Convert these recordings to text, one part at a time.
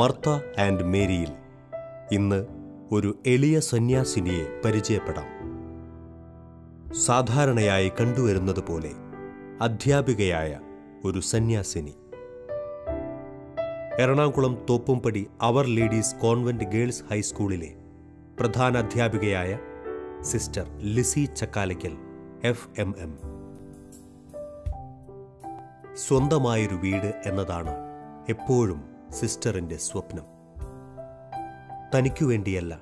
Martha and മേരിയിൽ ഇന്ന് ഒരു എളിയ സന്യാസിനിയെ പരിചയപ്പെടാം സാധാരണയായി കണ്ടുവരുന്നത് പോലെ അധ്യാപികയായ ഒരു സന്യാസിനി എറണാകുളം തോപ്പുംപടി അവർ ലേഡീസ് കോൺവെന്റ് ഗേൾസ് ഹൈസ്കൂളിലെ പ്രധാന അധ്യാപികയായ sister Lissy Chakkalackal F M M സ്വന്തമായൊരു വീട് എന്നതാണ് എപ്പോഴും സിസ്റ്ററിൻ്റെ സ്വപ്നം തനിക്കു വേണ്ടിയല്ല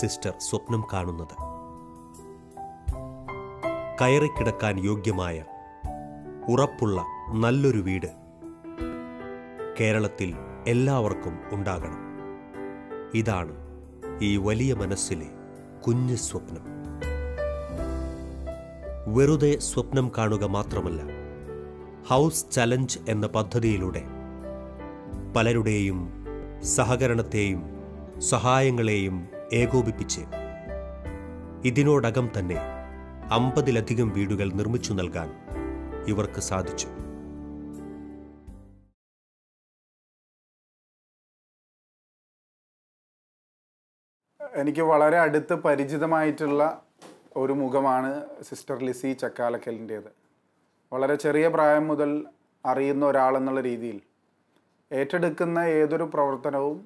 സിസ്റ്റർ സ്വപ്നം കാണുന്നത് കയറിക്കിടക്കാൻ യോഗ്യമായ ഉറപ്പുള്ള നല്ലൊരു വീട് കേരളത്തിൽ എല്ലാവർക്കും ഉണ്ടാകണം ഇതാണ് ഈ വലിയ മനസ്സിലെ കുഞ്ഞു സ്വപ്നം വെറുതെ സ്വപ്നം കാണുക മാത്രമല്ല ഹൗസ് ചലഞ്ച് എന്ന പദ്ധതിയിലൂടെ പലരുടെയും സഹകരണത്തെയും സഹായങ്ങളെയും ഏകോപിപ്പിച്ച് ഇതിനോടകം തന്നെ അമ്പതിലധികം വീടുകൾ നിർമ്മിച്ചു നൽകാൻ ഇവർക്ക് സാധിച്ചു എനിക്ക് വളരെ അടുത്ത് പരിചിതമായിട്ടുള്ള ഒരു മുഖമാണ് സിസ്റ്റർ ലിസി ചക്കാലക്കലിൻ്റേത് വളരെ ചെറിയ പ്രായം മുതൽ അറിയുന്ന ഒരാളെന്നുള്ള രീതിയിൽ ഏറ്റെടുക്കുന്ന ഏതൊരു പ്രവർത്തനവും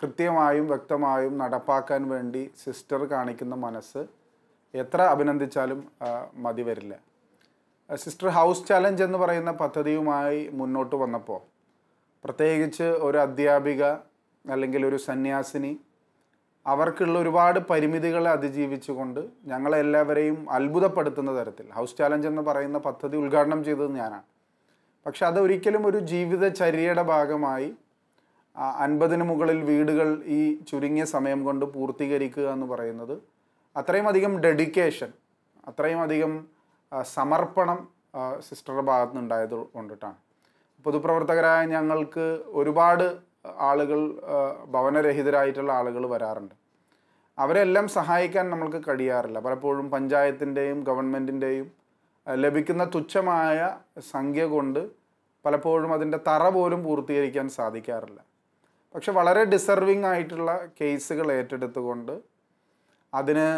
കൃത്യമായും വ്യക്തമായും നടപ്പാക്കാൻ വേണ്ടി സിസ്റ്റർ കാണിക്കുന്ന മനസ്സ് എത്ര അഭിനന്ദിച്ചാലും മതി വരില്ല സിസ്റ്റർ ഹൗസ് ചാലഞ്ച് എന്ന് പറയുന്ന പദ്ധതിയുമായി മുന്നോട്ട് വന്നപ്പോൾ പ്രത്യേകിച്ച് ഒരു അധ്യാപിക അല്ലെങ്കിൽ ഒരു സന്യാസിനി അവർക്കുള്ള ഒരുപാട് പരിമിതികളെ അതിജീവിച്ചുകൊണ്ട് ഞങ്ങളെല്ലാവരെയും അത്ഭുതപ്പെടുത്തുന്ന തരത്തിൽ ഹൗസ് ചാലഞ്ച് എന്ന് പറയുന്ന പദ്ധതി ഉദ്ഘാടനം ചെയ്തത് ഞാനാണ് പക്ഷെ അതൊരിക്കലും ഒരു ജീവിതചര്യയുടെ ഭാഗമായി അൻപതിന് മുകളിൽ വീടുകൾ ഈ ചുരുങ്ങിയ സമയം കൊണ്ട് പൂർത്തീകരിക്കുക എന്ന് പറയുന്നത് അത്രയും അധികം ഡെഡിക്കേഷൻ അത്രയും അധികം സമർപ്പണം സിസ്റ്ററുടെ ഭാഗത്ത് നിന്നുണ്ടായത് കൊണ്ടിട്ടാണ് പൊതുപ്രവർത്തകരായ ഞങ്ങൾക്ക് ഒരുപാട് ആളുകൾ ഭവനരഹിതരായിട്ടുള്ള ആളുകൾ വരാറുണ്ട് അവരെല്ലാം സഹായിക്കാൻ നമ്മൾക്ക് കഴിയാറില്ല പലപ്പോഴും പഞ്ചായത്തിൻ്റെയും ഗവൺമെൻറ്റിൻ്റെയും ലഭിക്കുന്ന തുച്ഛമായ സംഖ്യ കൊണ്ട് പലപ്പോഴും അതിൻ്റെ തറ പോലും പൂർത്തീകരിക്കാൻ സാധിക്കാറില്ല പക്ഷെ വളരെ ഡിസർവിങ് ആയിട്ടുള്ള കേസുകൾ ഏറ്റെടുത്തുകൊണ്ട് അതിന്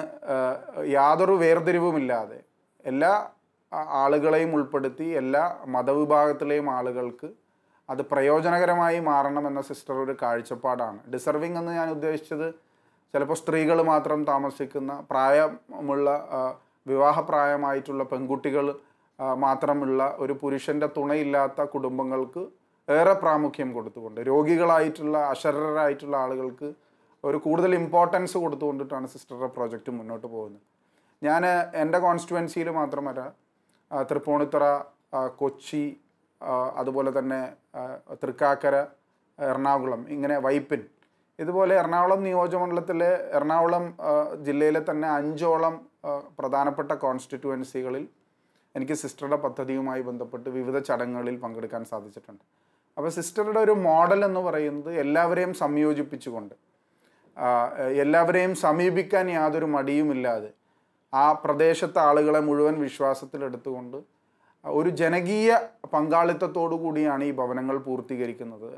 യാതൊരു വേർതിരിവുമില്ലാതെ എല്ലാ ആളുകളെയും ഉൾപ്പെടുത്തി എല്ലാ മതവിഭാഗത്തിലെയും ആളുകൾക്ക് അത് പ്രയോജനകരമായി മാറണമെന്ന സിസ്റ്റർ ഒരു കാഴ്ചപ്പാടാണ് ഡിസർവിങ് എന്ന് ഞാൻ ഉദ്ദേശിച്ചത് ചിലപ്പോൾ സ്ത്രീകൾ മാത്രം താമസിക്കുന്ന പ്രായമുള്ള വിവാഹപ്രായമായിട്ടുള്ള പെൺകുട്ടികൾ മാത്രമുള്ള ഒരു പുരുഷൻ്റെ തുണയില്ലാത്ത കുടുംബങ്ങൾക്ക് ഏറെ പ്രാമുഖ്യം കൊടുത്തുകൊണ്ട് രോഗികളായിട്ടുള്ള അശരരായിട്ടുള്ള ആളുകൾക്ക് ഒരു കൂടുതൽ ഇമ്പോർട്ടൻസ് കൊടുത്തുകൊണ്ടിട്ടാണ് സിസ്റ്ററുടെ പ്രോജക്റ്റ് മുന്നോട്ട് പോകുന്നത് ഞാൻ എൻ്റെ കോൺസ്റ്റുവൻസിയിൽ മാത്രമല്ല തൃപ്പൂണിത്തറ കൊച്ചി അതുപോലെ തന്നെ തൃക്കാക്കര എറണാകുളം ഇങ്ങനെ വൈപ്പിൻ ഇതുപോലെ എറണാകുളം നിയോജകമണ്ഡലത്തിലെ എറണാകുളം ജില്ലയിലെ തന്നെ അഞ്ചോളം പ്രധാനപ്പെട്ട കോൺസ്റ്റിറ്റുവൻസികളിൽ എനിക്ക് സിസ്റ്ററുടെ പദ്ധതിയുമായി ബന്ധപ്പെട്ട് വിവിധ ചടങ്ങുകളിൽ പങ്കെടുക്കാൻ സാധിച്ചിട്ടുണ്ട് അപ്പോൾ സിസ്റ്ററുടെ ഒരു മോഡൽ എന്ന് പറയുന്നത് എല്ലാവരെയും സംയോജിപ്പിച്ചുകൊണ്ട് എല്ലാവരെയും സമീപിക്കാൻ യാതൊരു മടിയുമില്ലാതെ ആ പ്രദേശത്തെ ആളുകളെ മുഴുവൻ വിശ്വാസത്തിലെടുത്തുകൊണ്ട് ഒരു ജനകീയ പങ്കാളിത്തത്തോടു കൂടിയാണ് ഈ ഭവനങ്ങൾ പൂർത്തീകരിക്കുന്നത്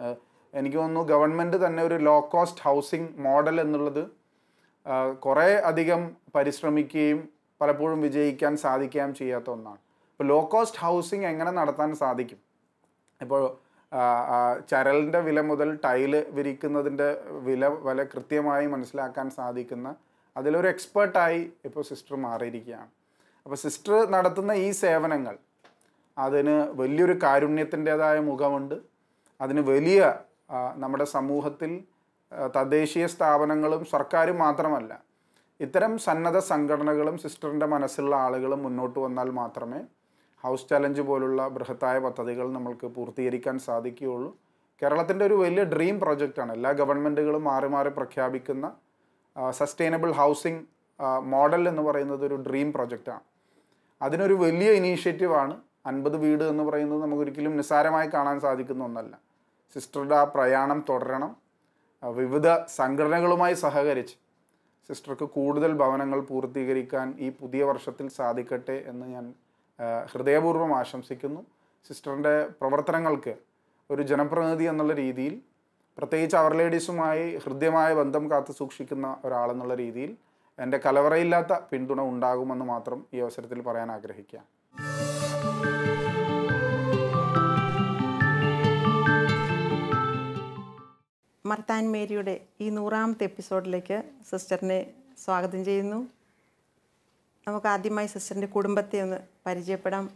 എനിക്ക് തോന്നുന്നു ഗവൺമെൻറ് തന്നെ ഒരു ലോ കോസ്റ്റ് ഹൗസിംഗ് മോഡൽ എന്നുള്ളത് കുറേ അധികം പരിശ്രമിക്കുകയും പലപ്പോഴും വിജയിക്കാൻ സാധിക്കുകയും ചെയ്യാത്ത ഒന്നാണ് ഇപ്പോൾ ലോ കോസ്റ്റ് ഹൗസിംഗ് എങ്ങനെ നടത്താൻ സാധിക്കും ഇപ്പോൾ ചരലിൻ്റെ വില മുതൽ ടൈല് വിരിക്കുന്നതിൻ്റെ വില വില കൃത്യമായി മനസ്സിലാക്കാൻ സാധിക്കുന്ന അതിലൊരു എക്സ്പേർട്ടായി ഇപ്പോൾ സിസ്റ്റർ മാറിയിരിക്കുകയാണ് അപ്പോൾ സിസ്റ്റർ നടത്തുന്ന ഈ സേവനങ്ങൾ അതിന് വലിയൊരു കാരുണ്യത്തിൻ്റെതായ മുഖമുണ്ട് അതിന് വലിയ നമ്മുടെ സമൂഹത്തിൽ തദ്ദേശീയ സ്ഥാപനങ്ങളും സർക്കാരും മാത്രമല്ല ഇത്തരം സന്നദ്ധ സംഘടനകളും സിസ്റ്ററിൻ്റെ മനസ്സിലുള്ള ആളുകളും മുന്നോട്ട് വന്നാൽ മാത്രമേ ഹൗസ് ചലഞ്ച് പോലുള്ള ബൃഹത്തായ പദ്ധതികൾ നമ്മൾക്ക് പൂർത്തീകരിക്കാൻ സാധിക്കുകയുള്ളൂ കേരളത്തിൻ്റെ ഒരു വലിയ ഡ്രീം പ്രൊജക്റ്റാണ് എല്ലാ ഗവൺമെൻറ്റുകളും മാറി മാറി പ്രഖ്യാപിക്കുന്ന സസ്റ്റൈനബിൾ ഹൗസിംഗ് മോഡൽ എന്ന് പറയുന്നത് ഒരു ഡ്രീം പ്രൊജക്റ്റാണ് അതിനൊരു വലിയ ഇനീഷ്യേറ്റീവാണ് അൻപത് വീട് എന്ന് പറയുന്നത് നമുക്കൊരിക്കലും നിസ്സാരമായി കാണാൻ സാധിക്കുന്ന ഒന്നല്ല സിസ്റ്ററുടെ ആ പ്രയാണം തുടരണം വിവിധ സംഘടനകളുമായി സഹകരിച്ച് സിസ്റ്റർക്ക് കൂടുതൽ ഭവനങ്ങൾ പൂർത്തീകരിക്കാൻ ഈ പുതിയ വർഷത്തിൽ സാധിക്കട്ടെ എന്ന് ഞാൻ ഹൃദയപൂർവ്വം ആശംസിക്കുന്നു സിസ്റ്ററിൻ്റെ പ്രവർത്തനങ്ങൾക്ക് ഒരു ജനപ്രതിനിധി എന്നുള്ള രീതിയിൽ പ്രത്യേകിച്ച് അവർ ലേഡീസുമായി ഹൃദ്യമായ ബന്ധം കാത്തു സൂക്ഷിക്കുന്ന ഒരാളെന്നുള്ള രീതിയിൽ എൻ്റെ കലവറയില്ലാത്ത പിന്തുണ ഉണ്ടാകുമെന്ന് മാത്രം ഈ അവസരത്തിൽ പറയാൻ ആഗ്രഹിക്കുക മർത്താൻ മേരിയുടെ ഈ നൂറാമത്തെ എപ്പിസോഡിലേക്ക് സിസ്റ്ററിനെ സ്വാഗതം ചെയ്യുന്നു നമുക്ക് ആദ്യമായി സിസ്റ്ററിൻ്റെ കുടുംബത്തെ ഒന്ന് പരിചയപ്പെടാം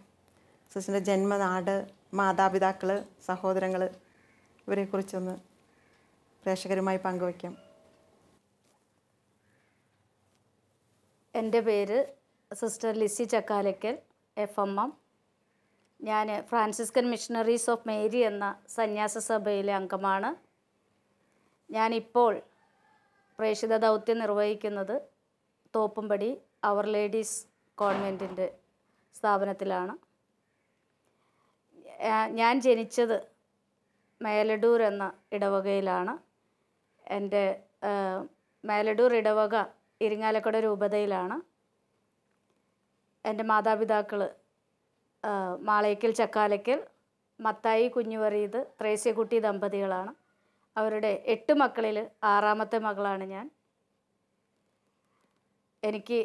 സിസ്റ്ററിൻ്റെ ജന്മനാട് മാതാപിതാക്കൾ സഹോദരങ്ങൾ ഇവരെക്കുറിച്ചൊന്ന് പ്രേക്ഷകരുമായി പങ്കുവയ്ക്കാം എൻ്റെ പേര് sister Lissy Chakkalackal F M M ഞാൻ ഫ്രാൻസിസ്കൻ മിഷണറീസ് ഓഫ് മേരി എന്ന സന്യാസ സഭയിലെ അംഗമാണ് ഞാനിപ്പോൾ പ്രേക്ഷിത ദൗത്യം നിർവഹിക്കുന്നത് തോപ്പുംപടി അവർ ലേഡീസ് കോൺവെൻറ്റിൻ്റെ സ്ഥാപനത്തിലാണ് ഞാൻ ജനിച്ചത് മേലഡൂർ എന്ന ഇടവകയിലാണ് എൻ്റെ മേലഡൂർ ഇടവക ഇരിങ്ങാലക്കുട രൂപതയിലാണ് എൻ്റെ മാതാപിതാക്കൾ മാളയ്ക്കൽ ചക്കാലയ്ക്കൽ മത്തായി കുഞ്ഞുവറീത് ത്രേസ്യകുട്ടി ദമ്പതികളാണ് അവരുടെ എട്ട് മക്കളിൽ ആറാമത്തെ മകളാണ് ഞാൻ എനിക്ക്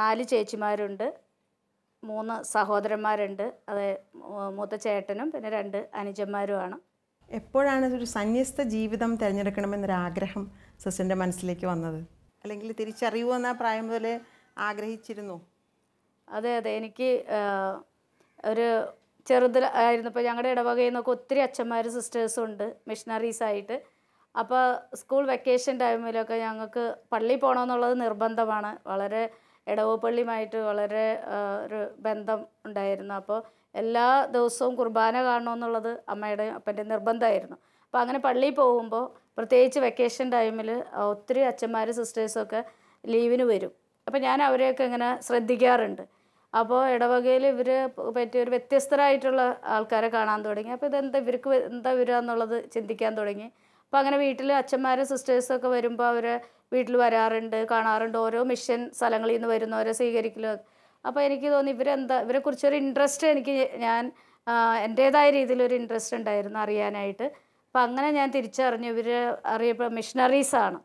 നാല് ചേച്ചിമാരുണ്ട് മൂന്ന് സഹോദരന്മാരുണ്ട് അത് മൂത്ത ചേട്ടനും പിന്നെ രണ്ട് അനുജന്മാരുമാണ് എപ്പോഴാണ് ഒരു സന്യസ്ത ജീവിതം തിരഞ്ഞെടുക്കണമെന്നൊരാഗ്രഹം സിസ്റ്ററിൻ്റെ മനസ്സിലേക്ക് വന്നത് അല്ലെങ്കിൽ തിരിച്ചറിയുമോ എന്നാ പ്രായം മുതലേ ആഗ്രഹിച്ചിരുന്നു അതെ അതെ എനിക്ക് ഒരു ചെറുതിൽ ആയിരുന്നപ്പോൾ ഞങ്ങളുടെ ഇടവകയിൽ നിന്നൊക്കെ ഒത്തിരി അച്ഛന്മാരും സിസ്റ്റേഴ്സും ഉണ്ട് മിഷണറീസ് ആയിട്ട് അപ്പോൾ സ്കൂൾ വെക്കേഷൻ ടൈമിലൊക്കെ ഞങ്ങൾക്ക് പള്ളി പോകണമെന്നുള്ളത് നിർബന്ധമാണ് വളരെ ഇടവ് പള്ളിയുമായിട്ട് വളരെ ഒരു ബന്ധം ഉണ്ടായിരുന്നു അപ്പോൾ എല്ലാ ദിവസവും കുർബാന കാണണമെന്നുള്ളത് അമ്മയുടെ അപ്പൻ്റെ നിർബന്ധമായിരുന്നു അപ്പോൾ അങ്ങനെ പള്ളിയിൽ പോകുമ്പോൾ പ്രത്യേകിച്ച് വെക്കേഷൻ ടൈമിൽ ഒത്തിരി അച്ഛന്മാരും സിസ്റ്റേഴ്സൊക്കെ ലീവിന് വരും അപ്പോൾ ഞാൻ അവരെയൊക്കെ ഇങ്ങനെ ശ്രദ്ധിക്കാറുണ്ട് അപ്പോൾ ഇടവകയിൽ ഇവർ പറ്റിയ ഒരു വ്യത്യസ്തരായിട്ടുള്ള ആൾക്കാരെ കാണാൻ തുടങ്ങി അപ്പോൾ ഇതെന്താ ഇവർക്ക് എന്താ വരിക എന്നുള്ളത് ചിന്തിക്കാൻ തുടങ്ങി അപ്പോൾ അങ്ങനെ വീട്ടിൽ അച്ഛന്മാരും സിസ്റ്റേഴ്സൊക്കെ വരുമ്പോൾ അവർ വീട്ടിൽ വരാറുണ്ട് കാണാറുണ്ട് ഓരോ മിഷൻ സ്ഥലങ്ങളിൽ നിന്ന് വരുന്നവരെ സ്വീകരിക്കലും അപ്പോൾ എനിക്ക് തോന്നി ഇവരെന്താ ഇവരെക്കുറിച്ചൊരു ഇൻട്രസ്റ്റ് എനിക്ക് ഞാൻ എൻ്റേതായ രീതിയിലൊരു ഇൻട്രസ്റ്റ് ഉണ്ടായിരുന്നു അറിയാനായിട്ട് അപ്പം അങ്ങനെ ഞാൻ തിരിച്ചറിഞ്ഞു ഇവർ അറിയപ്പെട്ട മിഷണറീസാണ്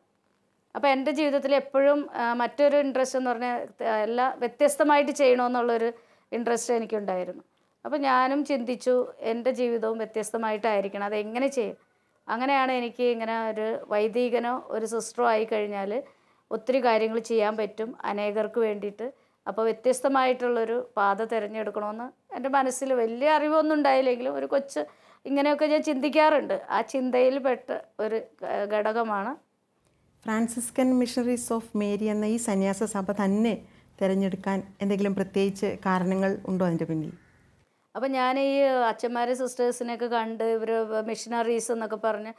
അപ്പോൾ എൻ്റെ ജീവിതത്തിൽ എപ്പോഴും മറ്റൊരു ഇൻട്രസ്റ്റ് എന്ന് പറഞ്ഞാൽ എല്ലാ വ്യത്യസ്തമായിട്ട് ചെയ്യണമെന്നുള്ളൊരു ഇൻട്രസ്റ്റ് എനിക്കുണ്ടായിരുന്നു അപ്പോൾ ഞാനും ചിന്തിച്ചു എൻ്റെ ജീവിതവും വ്യത്യസ്തമായിട്ടായിരിക്കണം അതെങ്ങനെ ചെയ്യും അങ്ങനെയാണ് എനിക്ക് ഇങ്ങനെ ഒരു വൈദികനോ ഒരു സിസ്റ്ററോ ആയി കഴിഞ്ഞാൽ ഒത്തിരി കാര്യങ്ങൾ ചെയ്യാൻ പറ്റും അനേകർക്ക് വേണ്ടിയിട്ട് അപ്പോൾ വ്യത്യസ്തമായിട്ടുള്ളൊരു പാത തിരഞ്ഞെടുക്കണമെന്ന് എൻ്റെ മനസ്സിൽ വലിയ അറിവൊന്നും ഉണ്ടായില്ലെങ്കിലും ഒരു കൊച്ച് ഇങ്ങനെയൊക്കെ ഞാൻ ചിന്തിക്കാറുണ്ട് ആ ചിന്തയിൽ പെട്ട ഒരു ഘടകമാണ് ഫ്രാൻസിസ്കൻ മിഷണറീസ് ഓഫ് മേരി എന്ന ഈ സന്യാസ സഭ തന്നെ തിരഞ്ഞെടുക്കാൻ എന്തെങ്കിലും പ്രത്യേകിച്ച് കാരണങ്ങൾ ഉണ്ടോ അതിൻ്റെ പിന്നിൽ അപ്പോൾ ഞാൻ ഈ അച്ഛന്മാരെ സിസ്റ്റേഴ്സിനെയൊക്കെ കണ്ട് ഇവർ മിഷണറീസ് എന്നൊക്കെ പറഞ്ഞ്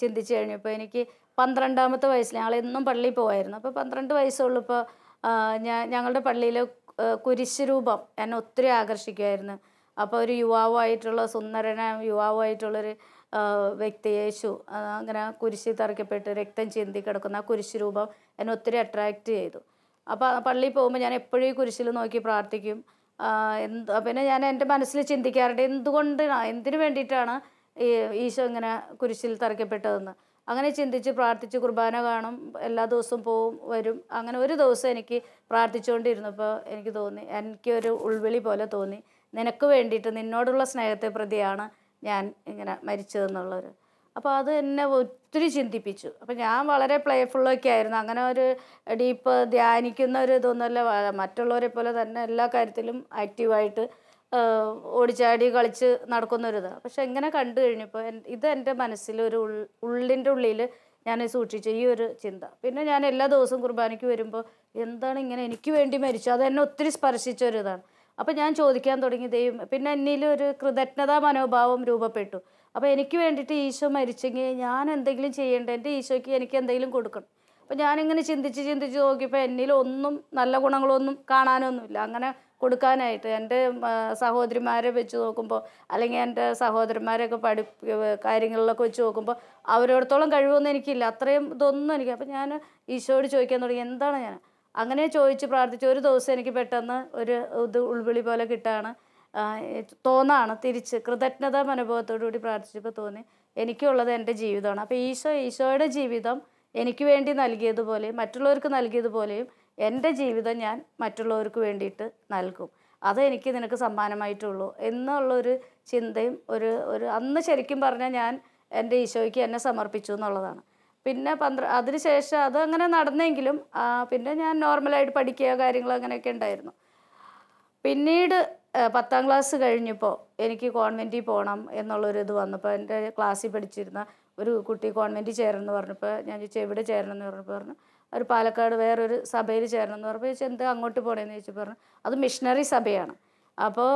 ചിന്തിച്ചു കഴിഞ്ഞപ്പോൾ എനിക്ക് പന്ത്രണ്ടാമത്തെ വയസ്സിൽ ഞങ്ങളെന്നും പള്ളിയിൽ പോകായിരുന്നു അപ്പോൾ പന്ത്രണ്ട് വയസ്സുള്ളപ്പോൾ ഞാൻ ഞങ്ങളുടെ പള്ളിയിൽ കുരിശ് രൂപം എന്നെ ഒത്തിരി ആകർഷിക്കുമായിരുന്നു അപ്പോൾ ഒരു യുവാവായിട്ടുള്ള സുന്ദരനായ യുവാവായിട്ടുള്ളൊരു വ്യക്തി യേശു അങ്ങനെ കുരിശി തറയ്ക്കപ്പെട്ട് രക്തം ചിന്തി കിടക്കുന്ന ആ കുരിശ് രൂപം എന്നെ ഒത്തിരി അട്രാക്റ്റ് ചെയ്തു അപ്പോൾ പള്ളിയിൽ പോകുമ്പോൾ ഞാൻ എപ്പോഴും ഈ കുരിശിൽ നോക്കി പ്രാർത്ഥിക്കും എന്ത് പിന്നെ ഞാൻ എൻ്റെ മനസ്സിൽ ചിന്തിക്കാറുണ്ട് എന്തുകൊണ്ടാണ് എന്തിനു വേണ്ടിയിട്ടാണ് ഈ ഈശോ ഇങ്ങനെ കുരിശിൽ തറയ്ക്കപ്പെട്ടതെന്ന് അങ്ങനെ ചിന്തിച്ച് പ്രാർത്ഥിച്ച് കുർബാന കാണും എല്ലാ ദിവസവും പോവും വരും അങ്ങനെ ഒരു ദിവസം എനിക്ക് പ്രാർത്ഥിച്ചുകൊണ്ടിരുന്നപ്പോൾ എനിക്ക് തോന്നി എനിക്കൊരു ഉൾവിളി പോലെ തോന്നി നിനക്ക് വേണ്ടിയിട്ട് നിന്നോടുള്ള സ്നേഹത്തെ പ്രതിയാണ് ഞാൻ ഇങ്ങനെ മരിച്ചതെന്നുള്ളൊരു അപ്പോൾ അത് എന്നെ ഒത്തിരി ചിന്തിപ്പിച്ചു അപ്പോൾ ഞാൻ വളരെ പ്ലേഫുള്ളൊക്കെ ആയിരുന്നു അങ്ങനെ ഒരു ഡീപ്പ് ധ്യാനിക്കുന്ന ഒരു ഇതൊന്നുമല്ല മറ്റുള്ളവരെ പോലെ തന്നെ എല്ലാ കാര്യത്തിലും ആക്റ്റീവായിട്ട് ഓടിച്ചാടി കളിച്ച് നടക്കുന്നൊരിത് പക്ഷെ ഇങ്ങനെ കണ്ടു കഴിഞ്ഞപ്പോൾ ഇത് എൻ്റെ മനസ്സിലൊരു ഉള്ളിൻ്റെ ഉള്ളിൽ ഞാൻ സൂക്ഷിച്ച ഈ ഒരു ചിന്ത പിന്നെ ഞാൻ എല്ലാ ദിവസവും കുർബാനയ്ക്ക് വരുമ്പോൾ എന്താണ് ഇങ്ങനെ എനിക്ക് വേണ്ടി മരിച്ചു അത് എന്നെ ഒത്തിരി സ്പർശിച്ച ഒരു ഇതാണ് അപ്പോൾ ഞാൻ ചോദിക്കാൻ തുടങ്ങി ദൈവം പിന്നെ എന്നിലും ഒരു കൃതജ്ഞതാ മനോഭാവം രൂപപ്പെട്ടു അപ്പോൾ എനിക്ക് വേണ്ടിയിട്ട് ഈശോ മരിച്ചെങ്കിൽ ഞാൻ എന്തെങ്കിലും ചെയ്യേണ്ട എൻ്റെ ഈശോയ്ക്ക് എനിക്ക് എന്തെങ്കിലും കൊടുക്കണം അപ്പോൾ ഞാനിങ്ങനെ ചിന്തിച്ച് ചിന്തിച്ച് നോക്കിയപ്പോൾ എന്നിലൊന്നും നല്ല ഗുണങ്ങളൊന്നും കാണാനൊന്നുമില്ല അങ്ങനെ കൊടുക്കാനായിട്ട് എൻ്റെ സഹോദരിമാരെ വെച്ച് നോക്കുമ്പോൾ അല്ലെങ്കിൽ എൻ്റെ സഹോദരന്മാരെയൊക്കെ പഠി കാര്യങ്ങളിലൊക്കെ വെച്ച് നോക്കുമ്പോൾ അവരോടത്തോളം കഴിവൊന്നും എനിക്കില്ല അത്രയും ഇതൊന്നും എനിക്ക് അപ്പോൾ ഞാൻ ഈശോയോട് ചോദിക്കാൻ തുടങ്ങി എന്താണ് ഞാൻ അങ്ങനെ ചോദിച്ച് പ്രാർത്ഥിച്ച് ഒരു ദിവസം എനിക്ക് പെട്ടെന്ന് ഒരു ഇത് ഉൾവിളി പോലെ കിട്ടാണ് തോന്നാണ് തിരിച്ച് കൃതജ്ഞത കൂടി പ്രാർത്ഥിച്ചപ്പോൾ തോന്നി എനിക്കുള്ളത് എൻ്റെ ജീവിതമാണ് അപ്പോൾ ഈശോ ഈശോയുടെ ജീവിതം എനിക്ക് വേണ്ടി നൽകിയതുപോലെയും മറ്റുള്ളവർക്ക് നൽകിയതുപോലെയും എൻ്റെ ജീവിതം ഞാൻ മറ്റുള്ളവർക്ക് വേണ്ടിയിട്ട് നൽകും അതെനിക്ക് നിനക്ക് സമ്മാനമായിട്ടുള്ളൂ എന്നുള്ളൊരു ചിന്തയും ഒരു ഒരു അന്ന് ശരിക്കും പറഞ്ഞാൽ ഞാൻ എൻ്റെ ഈശോയ്ക്ക് എന്നെ സമർപ്പിച്ചു എന്നുള്ളതാണ് പിന്നെ പന്ത്ര അതിനുശേഷം അതങ്ങനെ നടന്നെങ്കിലും പിന്നെ ഞാൻ നോർമലായിട്ട് പഠിക്കുക കാര്യങ്ങൾ അങ്ങനെയൊക്കെ ഉണ്ടായിരുന്നു പിന്നീട് പത്താം ക്ലാസ് കഴിഞ്ഞപ്പോൾ എനിക്ക് കോൺവെൻറ്റിൽ പോകണം എന്നുള്ളൊരു ഇത് വന്നപ്പോൾ എൻ്റെ ക്ലാസ്സിൽ പഠിച്ചിരുന്ന ഒരു കുട്ടി കോൺവെൻറ്റിൽ ചേരണമെന്ന് പറഞ്ഞപ്പോൾ ഞാൻ ചോദിച്ചു എവിടെ ചേരണമെന്ന് പറഞ്ഞപ്പോൾ പറഞ്ഞു ഒരു പാലക്കാട് വേറൊരു സഭയിൽ ചേരണമെന്ന് പറഞ്ഞപ്പോൾ ചോദിച്ചാൽ എന്താ അങ്ങോട്ട് പോകണമെന്ന് ചോദിച്ചു പറഞ്ഞു അത് മിഷണറി സഭയാണ് അപ്പോൾ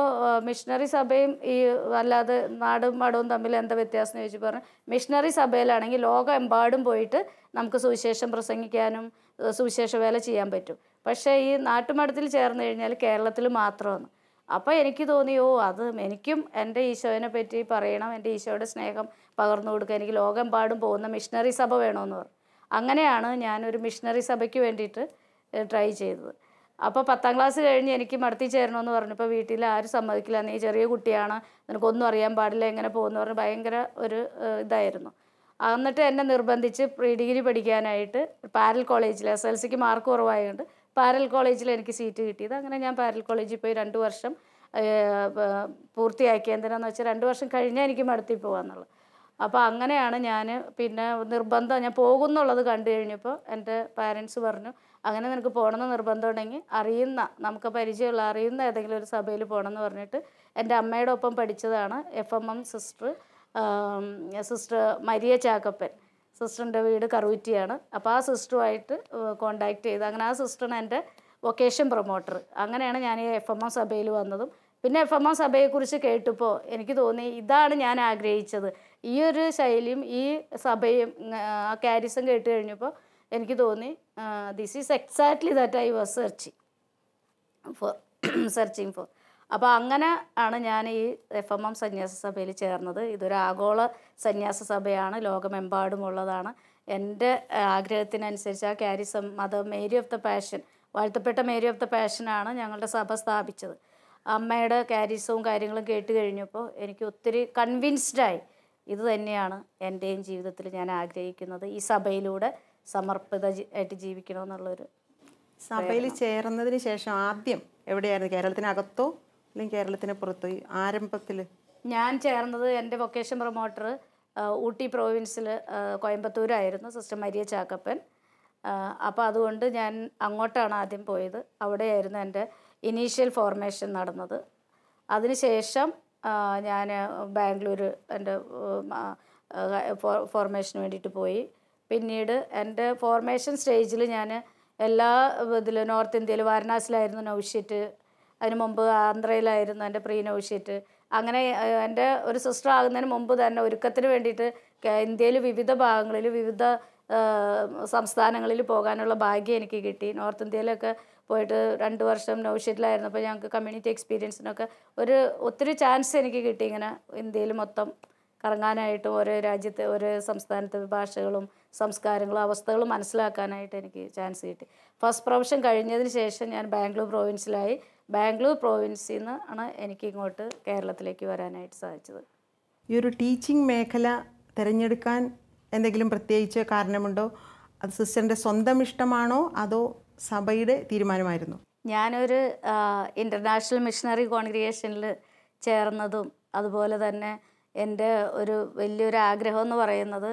മിഷണറി സഭയും ഈ അല്ലാതെ നാടും മടവും തമ്മിൽ എന്താ വ്യത്യാസം ചോദിച്ചു പറഞ്ഞു മിഷണറി സഭയിലാണെങ്കിൽ ലോകമെമ്പാടും പോയിട്ട് നമുക്ക് സുവിശേഷം പ്രസംഗിക്കാനും സുവിശേഷ വേല ചെയ്യാൻ പറ്റും പക്ഷേ ഈ നാട്ടുമടത്തിൽ ചേർന്ന് കഴിഞ്ഞാൽ കേരളത്തിൽ മാത്രമാണ് അപ്പോൾ എനിക്ക് തോന്നി ഓ അത് എനിക്കും എൻ്റെ ഈശോനെ പറ്റി പറയണം എൻ്റെ ഈശോയുടെ സ്നേഹം പകർന്നു കൊടുക്കുക എനിക്ക് ലോകമെമ്പാടും പോകുന്ന മിഷണറി സഭ വേണമെന്ന് പറഞ്ഞു അങ്ങനെയാണ് ഞാനൊരു മിഷണറി സഭയ്ക്ക് വേണ്ടിയിട്ട് ട്രൈ ചെയ്തത് അപ്പോൾ പത്താം ക്ലാസ് കഴിഞ്ഞ് എനിക്ക് മടത്തി ചേരണമെന്ന് പറഞ്ഞപ്പോൾ വീട്ടിൽ ആരും സമ്മതിക്കില്ല നീ ചെറിയ കുട്ടിയാണ് നിനക്കൊന്നും അറിയാൻ പാടില്ല എങ്ങനെ പോകുന്നു പറഞ്ഞ് ഭയങ്കര ഒരു ഇതായിരുന്നു എന്നിട്ട് എന്നെ നിർബന്ധിച്ച് പ്രീ ഡിഗ്രി പഠിക്കാനായിട്ട് പാരൽ കോളേജിൽ എസ് എൽ സിക്ക് മാർക്ക് കുറവായതുകൊണ്ട് പാരൽ കോളേജിൽ എനിക്ക് സീറ്റ് കിട്ടിയത് അങ്ങനെ ഞാൻ പാരൽ കോളേജിൽ പോയി രണ്ട് വർഷം പൂർത്തിയാക്കി എന്തിനാന്ന് വെച്ചാൽ രണ്ട് വർഷം കഴിഞ്ഞാൽ എനിക്ക് മടുത്തി പോകാന്നുള്ളത് അപ്പോൾ അങ്ങനെയാണ് ഞാൻ പിന്നെ നിർബന്ധം ഞാൻ പോകുന്നുള്ളത് കണ്ടു കഴിഞ്ഞപ്പോൾ എൻ്റെ പാരൻസ് പറഞ്ഞു അങ്ങനെ നിനക്ക് പോകണമെന്ന് നിർബന്ധം ഉണ്ടെങ്കിൽ അറിയുന്ന നമുക്ക് പരിചയമുള്ള അറിയുന്ന ഏതെങ്കിലും ഒരു സഭയിൽ പോകണമെന്ന് പറഞ്ഞിട്ട് എൻ്റെ അമ്മയുടെ ഒപ്പം പഠിച്ചതാണ് F M M sister sister Maria Chakkappan സിസ്റ്ററിൻ്റെ വീട് കറുവിറ്റിയാണ് അപ്പോൾ ആ സിസ്റ്ററുമായിട്ട് കോണ്ടാക്ട് ചെയ്ത് അങ്ങനെ ആ സിസ്റ്ററാണ് എൻ്റെ വൊക്കേഷൻ പ്രൊമോട്ടർ അങ്ങനെയാണ് ഞാൻ ഈ എഫ് എം എം സഭയിൽ വന്നതും പിന്നെ എഫ് എം എം സഭയെക്കുറിച്ച് കേട്ടപ്പോൾ എനിക്ക് തോന്നി ഇതാണ് ഞാൻ ആഗ്രഹിച്ചത് ഈ ഒരു ശൈലിയും ഈ സഭയും കാരിസം കേട്ട് കഴിഞ്ഞപ്പോൾ എനിക്ക് തോന്നി this is exactly that I was searching for searching for അപ്പോൾ അങ്ങനെ ആണ് ഞാൻ ഈ എഫ് എം എം സന്യാസ സഭയിൽ ചേർന്നത് ഇതൊരു ആഗോള സന്യാസ സഭയാണ് ലോകമെമ്പാടുമുള്ളതാണ് എൻ്റെ ആഗ്രഹത്തിനനുസരിച്ച് ആ കാരിസം മതം മേരി ഓഫ് ദ പാഷൻ വാഴ്ത്തപ്പെട്ട മേരി ഓഫ് ദ പാഷനാണ് ഞങ്ങളുടെ സഭ സ്ഥാപിച്ചത് അമ്മയുടെ കാരിസവും കാര്യങ്ങളും കേട്ട് കഴിഞ്ഞപ്പോൾ എനിക്ക് ഒത്തിരി കൺവിൻസ്ഡായി ഇത് തന്നെയാണ് എൻ്റെയും ജീവിതത്തിൽ ഞാൻ ആഗ്രഹിക്കുന്നത് ഈ സഭയിലൂടെ സമർപ്പിത ആയിട്ട് ജീവിക്കണമെന്നുള്ളൊരു സഭയിൽ ചേർന്നതിന് ശേഷം ആദ്യം എവിടെയായിരുന്നു കേരളത്തിനകത്തോ അല്ലെങ്കിൽ കേരളത്തിന് പുറത്തോ ഈ ആരംഭത്തിൽ ഞാൻ ചേർന്നത് എൻ്റെ വൊക്കേഷൻ പ്രൊമോട്ടർ ഊട്ടി പ്രോവിൻസിൽ കോയമ്പത്തൂരായിരുന്നു സിസ്റ്റർ മരിയ ചാക്കപ്പൻ അപ്പോൾ അതുകൊണ്ട് ഞാൻ അങ്ങോട്ടാണ് ആദ്യം പോയത് അവിടെയായിരുന്നു എൻ്റെ ഇനീഷ്യൽ ഫോർമേഷൻ നടന്നത് അതിനുശേഷം ഞാൻ ബാംഗ്ലൂർ എൻ്റെ ഫോർമേഷന് വേണ്ടിയിട്ട് പോയി പിന്നീട് എൻ്റെ ഫോർമേഷൻ സ്റ്റേജിൽ ഞാൻ എല്ലാ ഇതിൽ നോർത്ത് ഇന്ത്യയിൽ വാരണാസിലായിരുന്നു നൗഷീറ്റ് അതിന് മുമ്പ് ആന്ധ്രയിലായിരുന്നു എൻ്റെ പ്രീ നൗഷീറ്റ് അങ്ങനെ എൻ്റെ ഒരു സിസ്റ്റർ ആകുന്നതിന് മുമ്പ് തന്നെ ഒരുക്കത്തിന് വേണ്ടിയിട്ട് ഇന്ത്യയിൽ വിവിധ ഭാഗങ്ങളിൽ വിവിധ സംസ്ഥാനങ്ങളിൽ പോകാനുള്ള ഭാഗ്യം എനിക്ക് കിട്ടി നോർത്ത് ഇന്ത്യയിലൊക്കെ പോയിട്ട് രണ്ട് വർഷം നൗഷീറ്റിലായിരുന്നു അപ്പോൾ ഞങ്ങൾക്ക് കമ്മ്യൂണിറ്റി എക്സ്പീരിയൻസിനൊക്കെ ഒരു ഒത്തിരി ചാൻസ് എനിക്ക് കിട്ടി ഇങ്ങനെ ഇന്ത്യയിൽ മൊത്തം കറങ്ങാനായിട്ട് ഓരോ രാജ്യത്തെ ഓരോ സംസ്ഥാനത്തെ ഭാഷകളും സംസ്കാരങ്ങളും അവസ്ഥകളും മനസ്സിലാക്കാനായിട്ട് എനിക്ക് ചാൻസ് കിട്ടി ഫസ്റ്റ് പ്രൊഫഷൻ കഴിഞ്ഞതിന് ശേഷം ഞാൻ ബാംഗ്ലൂർ പ്രോവിൻസിലായി ബാംഗ്ലൂർ പ്രോവിൻസിൽ നിന്ന് ആണ് എനിക്ക് ഇങ്ങോട്ട് കേരളത്തിലേക്ക് വരാനായിട്ട് സാധിച്ചത് ഈ ഒരു ടീച്ചിങ് മേഖല തിരഞ്ഞെടുക്കാൻ എന്തെങ്കിലും പ്രത്യേകിച്ച് കാരണമുണ്ടോ അത് സിസ്റ്ററിൻ്റെ സ്വന്തം ഇഷ്ടമാണോ അതോ സഭയുടെ തീരുമാനമായിരുന്നു ഞാനൊരു ഇൻ്റർനാഷണൽ മിഷണറി കോൺഗ്രിയേഷനിൽ ചേർന്നതും അതുപോലെ തന്നെ എൻ്റെ ഒരു വലിയൊരു ആഗ്രഹം എന്ന് പറയുന്നത്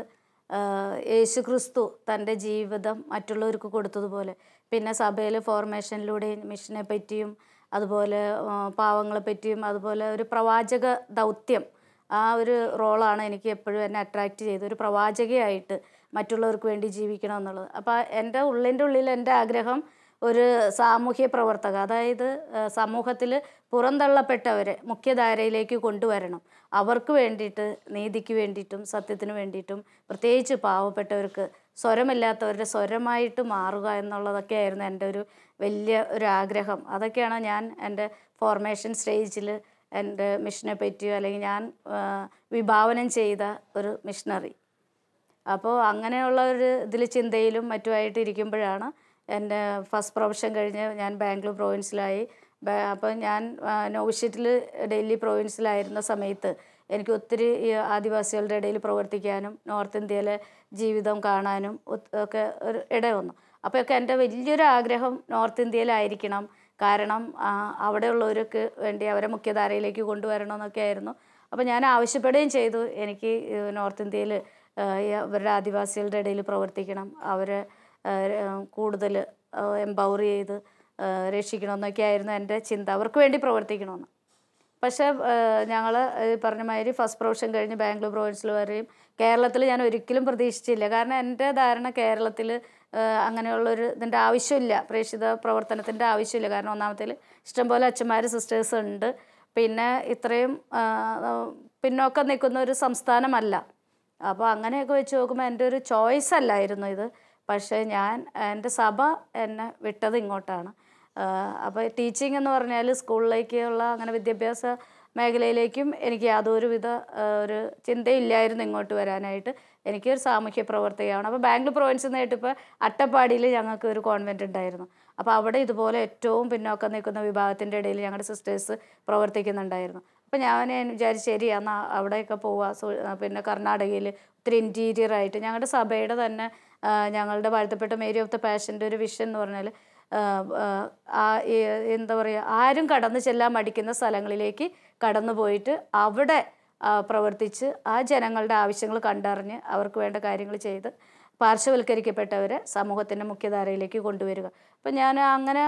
യേശു ക്രിസ്തു തൻ്റെ ജീവിതം മറ്റുള്ളവർക്ക് കൊടുത്തതുപോലെ പിന്നെ സഭയിൽ ഫോർമേഷനിലൂടെയും മിഷനെ പറ്റിയും അതുപോലെ പാവങ്ങളെപ്പറ്റിയും പറ്റിയും അതുപോലെ ഒരു പ്രവാചക ദൗത്യം ആ ഒരു റോളാണ് എനിക്ക് എപ്പോഴും എന്നെ അട്രാക്റ്റ് ചെയ്തത് ഒരു പ്രവാചകയായിട്ട് മറ്റുള്ളവർക്ക് വേണ്ടി ജീവിക്കണം എന്നുള്ളത് അപ്പോൾ എൻ്റെ ഉള്ളിൻ്റെ ഉള്ളിൽ എൻ്റെ ആഗ്രഹം ഒരു സാമൂഹ്യ പ്രവർത്തക അതായത് സമൂഹത്തിൽ പുറന്തള്ളപ്പെട്ടവരെ മുഖ്യധാരയിലേക്ക് കൊണ്ടുവരണം അവർക്ക് വേണ്ടിയിട്ട് നീതിക്ക് വേണ്ടിയിട്ടും സത്യത്തിന് വേണ്ടിയിട്ടും പ്രത്യേകിച്ച് പാവപ്പെട്ടവർക്ക് സ്വരമില്ലാത്തവരുടെ സ്വരമായിട്ട് മാറുക എന്നുള്ളതൊക്കെ ആയിരുന്നു എൻ്റെ ഒരു വലിയ ഒരു ആഗ്രഹം അതൊക്കെയാണ് ഞാൻ എൻ്റെ ഫോർമേഷൻ സ്റ്റേജിൽ എൻ്റെ മിഷനെ പറ്റിയോ അല്ലെങ്കിൽ ഞാൻ വിഭാവനം ചെയ്ത ഒരു മിഷനറി അപ്പോൾ അങ്ങനെയുള്ള ഒരു ഇതിൽ ചിന്തയിലും മറ്റുമായിട്ട് ഇരിക്കുമ്പോഴാണ് എൻ്റെ ഫസ്റ്റ് പ്രൊഫഷൻ കഴിഞ്ഞ് ഞാൻ ബാംഗ്ലൂർ പ്രൊവിൻസിലായി അപ്പോൾ ഞാൻ നോവിഷീറ്റിൽ ഡൽഹി പ്രൊവിൻസിലായിരുന്ന സമയത്ത് എനിക്ക് ഒത്തിരി ആദിവാസികളുടെ ഇടയിൽ പ്രവർത്തിക്കാനും നോർത്ത് ഇന്ത്യയിലെ ജീവിതം കാണാനും ഒക്കെ ഒരു ഇട വന്നു അപ്പോഴൊക്കെ എൻ്റെ വലിയൊരു ആഗ്രഹം നോർത്ത് ഇന്ത്യയിലായിരിക്കണം കാരണം അവിടെയുള്ളവർക്ക് വേണ്ടി അവരെ മുഖ്യധാരയിലേക്ക് കൊണ്ടുവരണം എന്നൊക്കെ ആയിരുന്നു അപ്പോൾ ഞാൻ ആവശ്യപ്പെടുകയും ചെയ്തു എനിക്ക് നോർത്ത് ഇന്ത്യയിൽ അവരുടെ ആദിവാസികളുടെ ഇടയിൽ പ്രവർത്തിക്കണം അവരെ കൂടുതൽ എംപവർ ചെയ്ത് രക്ഷിക്കണമെന്നൊക്കെ ആയിരുന്നു എൻ്റെ ചിന്ത അവർക്ക് വേണ്ടി പ്രവർത്തിക്കണമെന്ന് പക്ഷേ ഞങ്ങൾ പറഞ്ഞ മാതിരി ഫസ്റ്റ് പ്രൊവിഷൻ കഴിഞ്ഞ് ബാംഗ്ലൂർ പ്രൊവിൻസിൽ വരെയും കേരളത്തിൽ ഞാൻ ഒരിക്കലും പ്രതീക്ഷിച്ചില്ല കാരണം എൻ്റെ ധാരണ കേരളത്തിൽ അങ്ങനെയുള്ളൊരു ഇതിൻ്റെ ആവശ്യമില്ല പ്രേക്ഷിത പ്രവർത്തനത്തിൻ്റെ ആവശ്യമില്ല കാരണം ഒന്നാമത്തിൽ ഇഷ്ടംപോലെ അച്ഛന്മാർ സിസ്റ്റേഴ്സ് ഉണ്ട് പിന്നെ ഇത്രയും പിന്നോക്കം നിൽക്കുന്ന ഒരു സംസ്ഥാനമല്ല അപ്പോൾ അങ്ങനെയൊക്കെ വെച്ച് നോക്കുമ്പോൾ എൻ്റെ ഒരു ചോയ്സ് അല്ലായിരുന്നു ഇത് പക്ഷേ ഞാൻ എൻ്റെ സഭ എന്നെ വിട്ടത് ഇങ്ങോട്ടാണ് അപ്പോൾ ടീച്ചിങ് എന്ന് പറഞ്ഞാൽ സ്കൂളിലേക്കുള്ള അങ്ങനെ വിദ്യാഭ്യാസ മേഖലയിലേക്കും എനിക്ക് യാതൊരുവിധ ഒരു ചിന്തയില്ലായിരുന്നു ഇങ്ങോട്ട് വരാനായിട്ട് എനിക്കൊരു സാമൂഹ്യ പ്രവർത്തകയാണ് അപ്പോൾ ബാംഗ്ലൂർ പ്രൊവിൻസിൽ നിന്നായിട്ട് ഇപ്പോൾ അട്ടപ്പാടിയിൽ ഞങ്ങൾക്ക് ഒരു കോൺവെൻറ്റ് ഉണ്ടായിരുന്നു അപ്പോൾ അവിടെ ഇതുപോലെ ഏറ്റവും പിന്നോക്കം നിൽക്കുന്ന വിഭാഗത്തിൻ്റെ ഇടയിൽ ഞങ്ങളുടെ സിസ്റ്റേഴ്സ് പ്രവർത്തിക്കുന്നുണ്ടായിരുന്നു അപ്പോൾ ഞാൻ വിചാരിച്ചു ശരി എന്നാൽ അവിടെയൊക്കെ പോവുക പിന്നെ കർണാടകയിൽ ഒത്തിരി ആയിട്ട് ഞങ്ങളുടെ സഭയുടെ തന്നെ ഞങ്ങളുടെ വാഴ്ത്തപ്പെട്ട മേരി ഓഫ് ദ പാഷൻ്റെ ഒരു വിഷൻ എന്ന് പറഞ്ഞാൽ എന്താ പറയുക ആരും കടന്നു ചെല്ലാൻ മടിക്കുന്ന സ്ഥലങ്ങളിലേക്ക് കടന്നു പോയിട്ട് അവിടെ പ്രവർത്തിച്ച് ആ ജനങ്ങളുടെ ആവശ്യങ്ങൾ കണ്ടറിഞ്ഞ് അവർക്ക് വേണ്ട കാര്യങ്ങൾ ചെയ്ത് പാർശ്വവൽക്കരിക്കപ്പെട്ടവരെ സമൂഹത്തിൻ്റെ മുഖ്യധാരയിലേക്ക് കൊണ്ടുവരിക അപ്പം ഞാൻ അങ്ങനെ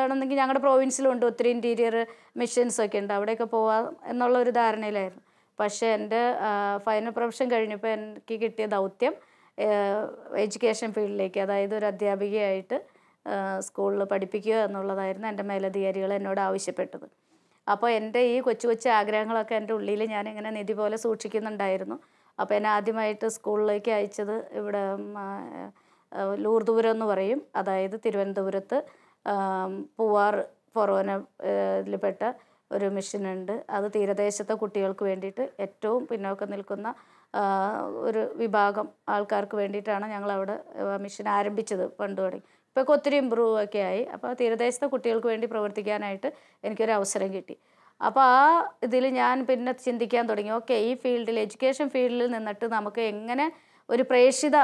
ആണെന്നെങ്കിൽ ഞങ്ങളുടെ പ്രോവിൻസിലുണ്ട് ഒത്തിരി ഇൻറ്റീരിയർ മിഷൻസ് ഒക്കെ ഉണ്ട് അവിടെയൊക്കെ പോവാം എന്നുള്ള ഒരു ധാരണയിലായിരുന്നു പക്ഷേ എൻ്റെ ഫൈനൽ പ്രൊഫഷൻ കഴിഞ്ഞപ്പോൾ എനിക്ക് കിട്ടിയ ദൗത്യം എഡ്യൂക്കേഷൻ ഫീൽഡിലേക്ക് അതായത് ഒരു അധ്യാപികയായിട്ട് സ്കൂളിൽ പഠിപ്പിക്കുക എന്നുള്ളതായിരുന്നു എൻ്റെ മേലധികാരികൾ എന്നോട് ആവശ്യപ്പെട്ടത് അപ്പോൾ എൻ്റെ ഈ കൊച്ചു കൊച്ചു ആഗ്രഹങ്ങളൊക്കെ എൻ്റെ ഉള്ളിൽ ഞാൻ ഇങ്ങനെ നിധി പോലെ സൂക്ഷിക്കുന്നുണ്ടായിരുന്നു അപ്പോൾ എന്നെ ആദ്യമായിട്ട് സ്കൂളിലേക്ക് അയച്ചത് ഇവിടെ ലൂർദൂരം എന്ന് പറയും അതായത് തിരുവനന്തപുരത്ത് പൂവാർ ഇതിൽപ്പെട്ട ഒരു മിഷനുണ്ട് അത് തീരദേശത്തെ കുട്ടികൾക്ക് വേണ്ടിയിട്ട് ഏറ്റവും പിന്നോക്കം നിൽക്കുന്ന ഒരു വിഭാഗം ആൾക്കാർക്ക് വേണ്ടിയിട്ടാണ് ഞങ്ങൾ അവിടെ മിഷൻ ആരംഭിച്ചത് പണ്ട് തുടങ്ങി ഇപ്പോൾ ഒത്തിരി ഇമ്പ്രൂവ് ഒക്കെ ആയി അപ്പോൾ തീരദേശത്തെ കുട്ടികൾക്ക് വേണ്ടി പ്രവർത്തിക്കാനായിട്ട് എനിക്കൊരു അവസരം കിട്ടി അപ്പോൾ ആ ഇതിൽ ഞാൻ പിന്നെ ചിന്തിക്കാൻ തുടങ്ങി ഓക്കെ ഈ ഫീൽഡിൽ എഡ്യൂക്കേഷൻ ഫീൽഡിൽ നിന്നിട്ട് നമുക്ക് എങ്ങനെ ഒരു പ്രേക്ഷിത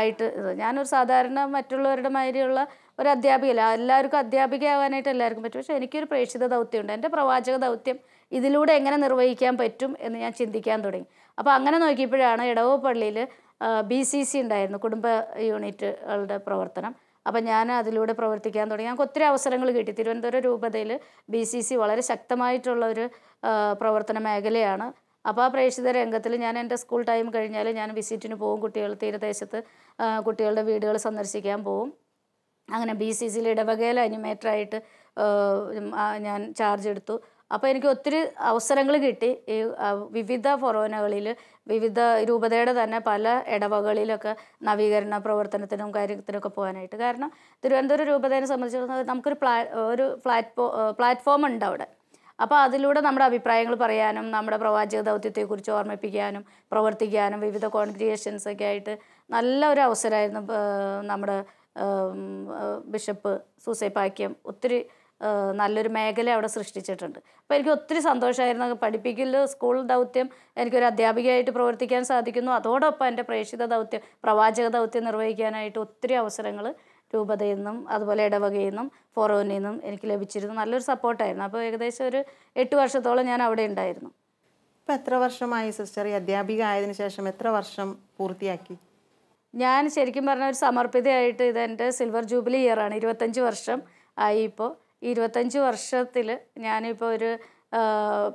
ആയിട്ട് ഞാനൊരു സാധാരണ മറ്റുള്ളവരുടെ മാതിരിയുള്ള ഒരു അധ്യാപികയല്ല എല്ലാവർക്കും അധ്യാപിക ആവാനായിട്ട് എല്ലാവർക്കും പറ്റും പക്ഷേ എനിക്കൊരു പ്രേക്ഷിത ദൗത്യമുണ്ട് എൻ്റെ പ്രവാചക ദൗത്യം ഇതിലൂടെ എങ്ങനെ നിർവഹിക്കാൻ പറ്റും എന്ന് ഞാൻ ചിന്തിക്കാൻ തുടങ്ങി അപ്പോൾ അങ്ങനെ നോക്കിയപ്പോഴാണ് ഇടവ് പള്ളിയിൽ ബി സി സി ഉണ്ടായിരുന്നു കുടുംബ യൂണിറ്റുകളുടെ പ്രവർത്തനം അപ്പം ഞാൻ അതിലൂടെ പ്രവർത്തിക്കാൻ തുടങ്ങി ഞങ്ങൾക്ക് ഒത്തിരി അവസരങ്ങൾ കിട്ടി തിരുവനന്തപുരം രൂപതയിൽ ബി സി സി വളരെ ശക്തമായിട്ടുള്ള ഒരു പ്രവർത്തന മേഖലയാണ് അപ്പോൾ ആ പ്രേക്ഷിത രംഗത്തിൽ ഞാൻ എൻ്റെ സ്കൂൾ ടൈം കഴിഞ്ഞാൽ ഞാൻ വിസിറ്റിന് പോകും കുട്ടികൾ തീരദേശത്ത് കുട്ടികളുടെ വീടുകൾ സന്ദർശിക്കാൻ പോകും അങ്ങനെ ബി സി സിയിൽ ഇടവകയിൽ അനിമേറ്ററായിട്ട് ഞാൻ ചാർജ് എടുത്തു അപ്പോൾ എനിക്ക് ഒത്തിരി അവസരങ്ങൾ കിട്ടി ഈ വിവിധ ഫൊറോനകളിൽ വിവിധ രൂപതയുടെ തന്നെ പല ഇടവകളിലൊക്കെ നവീകരണ പ്രവർത്തനത്തിനും കാര്യത്തിനൊക്കെ പോകാനായിട്ട് കാരണം തിരുവനന്തപുരം രൂപതയെ സംബന്ധിച്ചിടത്തോളം നമുക്കൊരു പ്ലാ ഒരു പ്ലാറ്റ്ഫോ പ്ലാറ്റ്ഫോം ഉണ്ട് അവിടെ അപ്പോൾ അതിലൂടെ നമ്മുടെ അഭിപ്രായങ്ങൾ പറയാനും നമ്മുടെ പ്രവാചക ദൗത്യത്തെക്കുറിച്ച് ഓർമ്മിപ്പിക്കാനും പ്രവർത്തിക്കാനും വിവിധ കോൺഗ്രിയേഷൻസൊക്കെ ആയിട്ട് നല്ല ഒരു അവസരമായിരുന്നു നമ്മുടെ ബിഷപ്പ് സൂസൈപ്പാക്യം ഒത്തിരി നല്ലൊരു മേഖല അവിടെ സൃഷ്ടിച്ചിട്ടുണ്ട് അപ്പോൾ എനിക്ക് ഒത്തിരി സന്തോഷമായിരുന്നു പഠിപ്പിക്കൽ സ്കൂൾ ദൗത്യം എനിക്കൊരു അധ്യാപികയായിട്ട് പ്രവർത്തിക്കാൻ സാധിക്കുന്നു അതോടൊപ്പം എൻ്റെ പ്രേക്ഷിത ദൗത്യം പ്രവാചക ദൗത്യം നിർവഹിക്കാനായിട്ട് ഒത്തിരി അവസരങ്ങൾ രൂപതയിൽ നിന്നും അതുപോലെ ഇടവകയിൽ നിന്നും ഫോറോനിൽ നിന്നും എനിക്ക് ലഭിച്ചിരുന്നു നല്ലൊരു സപ്പോർട്ടായിരുന്നു അപ്പോൾ ഏകദേശം ഒരു എട്ട് വർഷത്തോളം ഞാൻ അവിടെ ഉണ്ടായിരുന്നു ഇപ്പം എത്ര വർഷമായി സിസ്റ്റർ ഈ അധ്യാപിക ആയതിനു ശേഷം എത്ര വർഷം പൂർത്തിയാക്കി ഞാൻ ശരിക്കും പറഞ്ഞ ഒരു സമർപ്പിതയായിട്ട് ഇതെൻ്റെ സിൽവർ ജൂബിലി ഇയറാണ് ഇരുപത്തഞ്ച് വർഷം ആയി ഇപ്പോൾ ഇരുപത്തഞ്ച് വർഷത്തിൽ ഞാനിപ്പോൾ ഒരു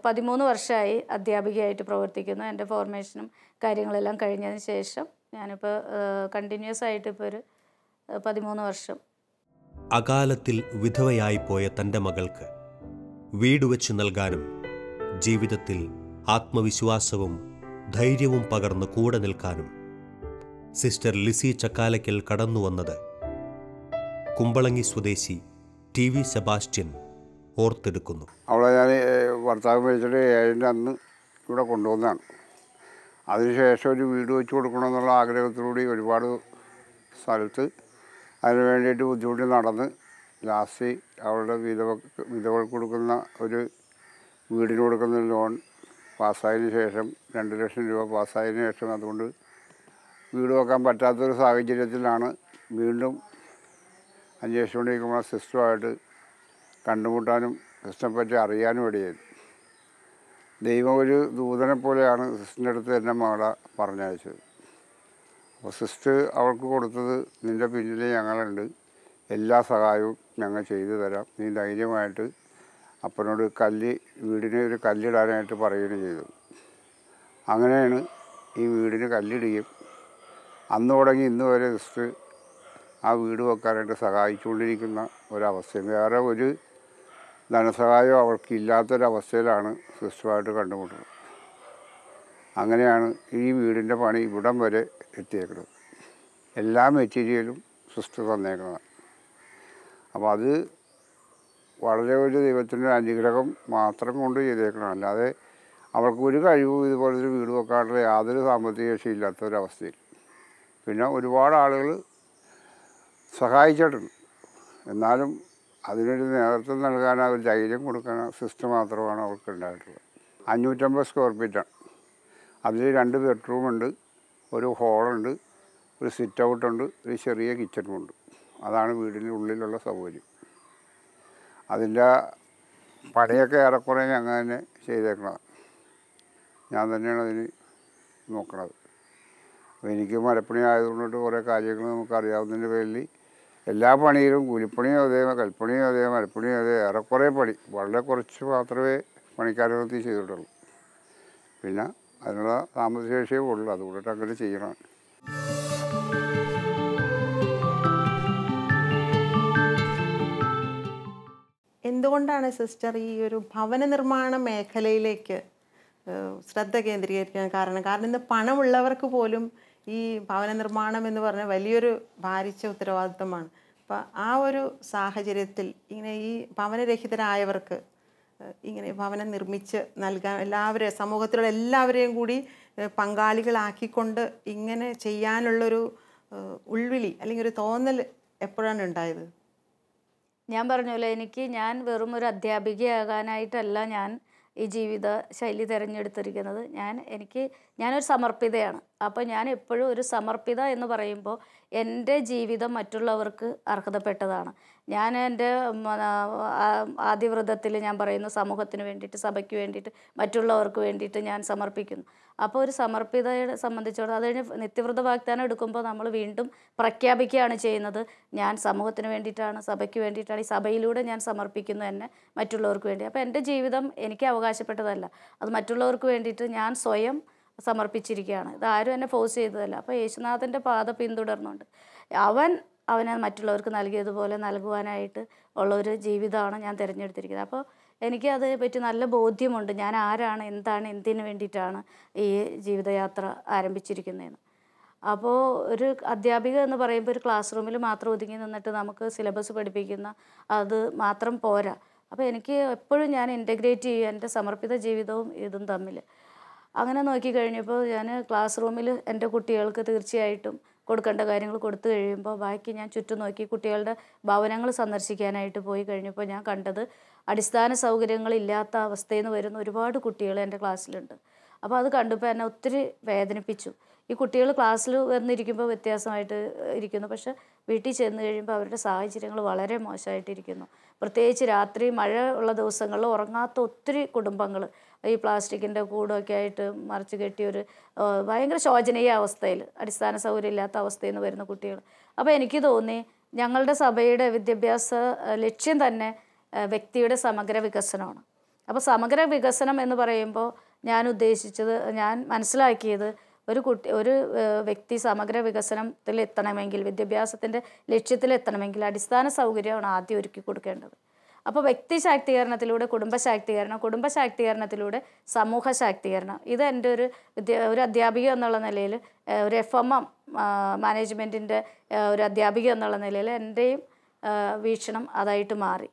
പതിമൂന്ന് വർഷമായി അധ്യാപികയായിട്ട് പ്രവർത്തിക്കുന്നു എൻ്റെ ഫോർമേഷനും കാര്യങ്ങളെല്ലാം കഴിഞ്ഞതിന് ശേഷം ഞാനിപ്പോൾ കണ്ടിന്യൂസ് ആയിട്ട് ഇപ്പോൾ ഒരു പതിമൂന്ന് വർഷം അകാലത്തിൽ വിധവയായി പോയ തൻ്റെ മകൾക്ക് വീട് വെച്ച് നൽകാനും ജീവിതത്തിൽ ആത്മവിശ്വാസവും ധൈര്യവും പകർന്ന് കൂടെ നിൽക്കാനും സിസ്റ്റർ ലിസി ചക്കാലയ്ക്കൽ വന്നത് കുമ്പളങ്ങി സ്വദേശി ടി വി സെബാസ്റ്റ്യൻ ഓർത്തെടുക്കുന്നു അവളെ ഞാൻ ഭർത്താവ് മരിച്ചിട്ട് ഏഴിൻ്റെ അന്ന് ഇവിടെ കൊണ്ടുവന്നതാണ് അതിനുശേഷം ഒരു വീട് വെച്ച് കൊടുക്കണമെന്നുള്ള ആഗ്രഹത്തിലൂടെ ഒരുപാട് സ്ഥലത്ത് അതിന് വേണ്ടിയിട്ട് ബുദ്ധിമുട്ടി നടന്ന് ലാസ്റ്റ് അവളുടെ വിധവ വിധവൾക്ക് കൊടുക്കുന്ന ഒരു വീടിന് കൊടുക്കുന്ന ലോൺ പാസ്സായതിനു ശേഷം രണ്ട് ലക്ഷം രൂപ പാസ്സായതിനു ശേഷം അതുകൊണ്ട് വീട് വെക്കാൻ പറ്റാത്തൊരു സാഹചര്യത്തിലാണ് വീണ്ടും അഞ്ചേഷ് മണിക്ക് സിസ്റ്ററുമായിട്ട് കണ്ടുമുട്ടാനും പറ്റി അറിയാനും ഇടയായി ദൈവം ഒരു ദൂതനെ പോലെയാണ് സിസ്റ്ററിൻ്റെ അടുത്ത് എൻ്റെ മകളെ പറഞ്ഞയച്ചത് അപ്പോൾ സിസ്റ്റർ അവൾക്ക് കൊടുത്തത് നിൻ്റെ പിന്നിൽ ഞങ്ങളുണ്ട് എല്ലാ സഹായവും ഞങ്ങൾ ചെയ്തു തരാം നീ ധൈര്യമായിട്ട് അപ്പനോട് കല്ല് വീടിന് ഒരു കല്ലിടാനായിട്ട് പറയുകയും ചെയ്തു അങ്ങനെയാണ് ഈ വീടിന് കല്ലിടുകയും അന്ന് തുടങ്ങി ഇന്ന് വരെ സിസ്റ്റർ ആ വീട് വെക്കാനായിട്ട് സഹായിച്ചുകൊണ്ടിരിക്കുന്ന ഒരവസ്ഥ വേറെ ഒരു ധനസഹായം ഇല്ലാത്തൊരവസ്ഥയിലാണ് സിസ്റ്ററുമായിട്ട് കണ്ടുമുട്ടുന്നത് അങ്ങനെയാണ് ഈ വീടിൻ്റെ പണി ഇവിടം വരെ എത്തിയേക്കുന്നത് എല്ലാ മെറ്റീരിയലും സിസ്റ്റർ തന്നേക്കുന്നത് അപ്പോൾ അത് വളരെ ഒരു ദൈവത്തിൻ്റെ അനുഗ്രഹം മാത്രം കൊണ്ട് ചെയ്തേക്കണം അല്ലാതെ അവർക്ക് ഒരു കഴിവും ഇതുപോലൊരു വീട് വെക്കാനുള്ള യാതൊരു സാമ്പത്തിക ശേഷിയില്ലാത്തൊരവസ്ഥയിൽ പിന്നെ ഒരുപാട് ആളുകൾ സഹായിച്ചിട്ടുണ്ട് എന്നാലും അതിനൊരു നേതൃത്വം നൽകാൻ അവർ ധൈര്യം കൊടുക്കുന്ന സിസ്റ്റം മാത്രമാണ് അവർക്ക് ഉണ്ടായിട്ടുള്ളത് അഞ്ഞൂറ്റമ്പത് സ്ക്വയർ ഫീറ്റാണ് അതിൽ രണ്ട് ബെഡ്റൂമുണ്ട് ഒരു ഹോളുണ്ട് ഒരു സിറ്റ് ഔട്ടുണ്ട് ഒരു ചെറിയ ഉണ്ട് അതാണ് വീടിൻ്റെ ഉള്ളിലുള്ള സൗകര്യം അതിൻ്റെ പണിയൊക്കെ ഏറെക്കുറെ ഞങ്ങൾ തന്നെ ചെയ്തേക്കണത് ഞാൻ തന്നെയാണ് അതിന് നോക്കണത് എനിക്ക് മരപ്പണി ആയതുകൊണ്ടിട്ട് കുറേ കാര്യങ്ങൾ അറിയാവുന്നതിൻ്റെ പേരിൽ എല്ലാ പണിയിലും കൂലിപ്പണിയും അതേ കൽപ്പണിയും അതേ മരപ്പണിയും അതേ ഏറെക്കുറെ പണി വളരെ കുറച്ച് മാത്രമേ പണിക്കാരത്തി ചെയ്തിട്ടുള്ളൂ പിന്നെ അതിനുള്ള താമസശേഷിയേ ഉള്ളൂ അതുകൊണ്ടിട്ട് അങ്ങനെ ചെയ്യണം എന്തുകൊണ്ടാണ് സിസ്റ്റർ ഈ ഒരു ഭവന നിർമ്മാണ മേഖലയിലേക്ക് ശ്രദ്ധ കേന്ദ്രീകരിക്കാൻ കാരണം കാരണം ഇന്ന് പണമുള്ളവർക്ക് പോലും ഈ ഭവന നിർമ്മാണം എന്ന് പറഞ്ഞ വലിയൊരു ഭാരിച്ച ഉത്തരവാദിത്തമാണ് അപ്പോൾ ആ ഒരു സാഹചര്യത്തിൽ ഇങ്ങനെ ഈ ഭവനരഹിതരായവർക്ക് ഇങ്ങനെ ഭവനം നിർമ്മിച്ച് നൽകാൻ എല്ലാവരെയും സമൂഹത്തിലുള്ള എല്ലാവരെയും കൂടി പങ്കാളികളാക്കിക്കൊണ്ട് ഇങ്ങനെ ചെയ്യാനുള്ളൊരു ഉൾവിളി അല്ലെങ്കിൽ ഒരു തോന്നൽ എപ്പോഴാണ് ഉണ്ടായത് ഞാൻ പറഞ്ഞല്ലോ എനിക്ക് ഞാൻ വെറും ഒരു അധ്യാപികയാകാനായിട്ടല്ല ഞാൻ ഈ ജീവിത ശൈലി തിരഞ്ഞെടുത്തിരിക്കുന്നത് ഞാൻ എനിക്ക് ഞാനൊരു സമർപ്പിതയാണ് അപ്പോൾ ഞാൻ എപ്പോഴും ഒരു സമർപ്പിത എന്ന് പറയുമ്പോൾ എൻ്റെ ജീവിതം മറ്റുള്ളവർക്ക് അർഹതപ്പെട്ടതാണ് ഞാൻ എൻ്റെ ആദ്യവ്രതത്തിൽ ഞാൻ പറയുന്ന സമൂഹത്തിന് വേണ്ടിയിട്ട് സഭയ്ക്ക് വേണ്ടിയിട്ട് മറ്റുള്ളവർക്ക് വേണ്ടിയിട്ട് ഞാൻ സമർപ്പിക്കുന്നു അപ്പോൾ ഒരു സമർപ്പിതയെ സംബന്ധിച്ചോളം അത് കഴിഞ്ഞ് നിത്യവ്രത വാഗ്ദാനം എടുക്കുമ്പോൾ നമ്മൾ വീണ്ടും പ്രഖ്യാപിക്കുകയാണ് ചെയ്യുന്നത് ഞാൻ സമൂഹത്തിന് വേണ്ടിയിട്ടാണ് സഭയ്ക്ക് വേണ്ടിയിട്ടാണ് ഈ സഭയിലൂടെ ഞാൻ സമർപ്പിക്കുന്നു എന്നെ മറ്റുള്ളവർക്ക് വേണ്ടി അപ്പോൾ എൻ്റെ ജീവിതം എനിക്ക് അവകാശപ്പെട്ടതല്ല അത് മറ്റുള്ളവർക്ക് വേണ്ടിയിട്ട് ഞാൻ സ്വയം സമർപ്പിച്ചിരിക്കുകയാണ് ഇതാരും എന്നെ ഫോഴ്സ് ചെയ്തതല്ല അപ്പോൾ യേശുനാഥൻ്റെ പാത പിന്തുടർന്നുണ്ട് അവൻ അവന് മറ്റുള്ളവർക്ക് നൽകിയതുപോലെ നൽകുവാനായിട്ട് ഉള്ള ഒരു ജീവിതമാണ് ഞാൻ തിരഞ്ഞെടുത്തിരിക്കുന്നത് അപ്പോൾ എനിക്ക് അതിനെ പറ്റി നല്ല ബോധ്യമുണ്ട് ഞാൻ ആരാണ് എന്താണ് എന്തിനു വേണ്ടിയിട്ടാണ് ഈ ജീവിതയാത്ര ആരംഭിച്ചിരിക്കുന്നതെന്ന് അപ്പോൾ ഒരു അധ്യാപിക എന്ന് പറയുമ്പോൾ ഒരു ക്ലാസ് റൂമിൽ മാത്രം ഒതുങ്ങി നിന്നിട്ട് നമുക്ക് സിലബസ് പഠിപ്പിക്കുന്ന അത് മാത്രം പോരാ അപ്പോൾ എനിക്ക് എപ്പോഴും ഞാൻ ഇൻറ്റഗ്രേറ്റ് ചെയ്യുക എൻ്റെ സമർപ്പിത ജീവിതവും ഇതും തമ്മിൽ അങ്ങനെ നോക്കിക്കഴിഞ്ഞപ്പോൾ ഞാൻ ക്ലാസ് റൂമിൽ എൻ്റെ കുട്ടികൾക്ക് തീർച്ചയായിട്ടും കൊടുക്കേണ്ട കാര്യങ്ങൾ കൊടുത്തു കഴിയുമ്പോൾ ബാക്കി ഞാൻ ചുറ്റും നോക്കി കുട്ടികളുടെ ഭവനങ്ങൾ സന്ദർശിക്കാനായിട്ട് പോയി കഴിഞ്ഞപ്പോൾ ഞാൻ കണ്ടത് അടിസ്ഥാന സൗകര്യങ്ങളില്ലാത്ത അവസ്ഥയിൽ നിന്ന് വരുന്ന ഒരുപാട് കുട്ടികൾ എൻ്റെ ക്ലാസ്സിലുണ്ട് അപ്പോൾ അത് കണ്ടപ്പോൾ എന്നെ ഒത്തിരി വേദനിപ്പിച്ചു ഈ കുട്ടികൾ ക്ലാസ്സിൽ വന്നിരിക്കുമ്പോൾ വ്യത്യാസമായിട്ട് ഇരിക്കുന്നു പക്ഷെ വീട്ടിൽ ചെന്ന് കഴിയുമ്പോൾ അവരുടെ സാഹചര്യങ്ങൾ വളരെ മോശമായിട്ടിരിക്കുന്നു പ്രത്യേകിച്ച് രാത്രി മഴ ഉള്ള ദിവസങ്ങളിൽ ഉറങ്ങാത്ത ഒത്തിരി കുടുംബങ്ങൾ ഈ പ്ലാസ്റ്റിക്കിൻ്റെ കൂടൊക്കെ ആയിട്ട് മറിച്ച് കെട്ടിയൊരു ഭയങ്കര ശോചനീയ അവസ്ഥയിൽ അടിസ്ഥാന സൗകര്യമില്ലാത്ത അവസ്ഥയിൽ നിന്ന് വരുന്ന കുട്ടികൾ അപ്പോൾ എനിക്ക് തോന്നി ഞങ്ങളുടെ സഭയുടെ വിദ്യാഭ്യാസ ലക്ഷ്യം തന്നെ വ്യക്തിയുടെ സമഗ്ര വികസനമാണ് അപ്പോൾ സമഗ്ര വികസനം എന്ന് പറയുമ്പോൾ ഞാൻ ഉദ്ദേശിച്ചത് ഞാൻ മനസ്സിലാക്കിയത് ഒരു കുട്ടി ഒരു വ്യക്തി സമഗ്ര വികസനത്തിൽ എത്തണമെങ്കിൽ വിദ്യാഭ്യാസത്തിൻ്റെ എത്തണമെങ്കിൽ അടിസ്ഥാന സൗകര്യമാണ് ആദ്യം ഒരുക്കി കൊടുക്കേണ്ടത് അപ്പോൾ വ്യക്തി ശാക്തീകരണത്തിലൂടെ കുടുംബ ശാക്തീകരണം കുടുംബ ശാക്തീകരണത്തിലൂടെ സമൂഹ ശാക്തീകരണം ഇത് എൻ്റെ ഒരു വിദ്യാ ഒരു അധ്യാപിക എന്നുള്ള നിലയിൽ ഒരു എഫ് എം എം മാനേജ്മെൻറ്റിൻ്റെ ഒരു അധ്യാപിക എന്നുള്ള നിലയിൽ എൻ്റെയും വീക്ഷണം അതായിട്ട് മാറി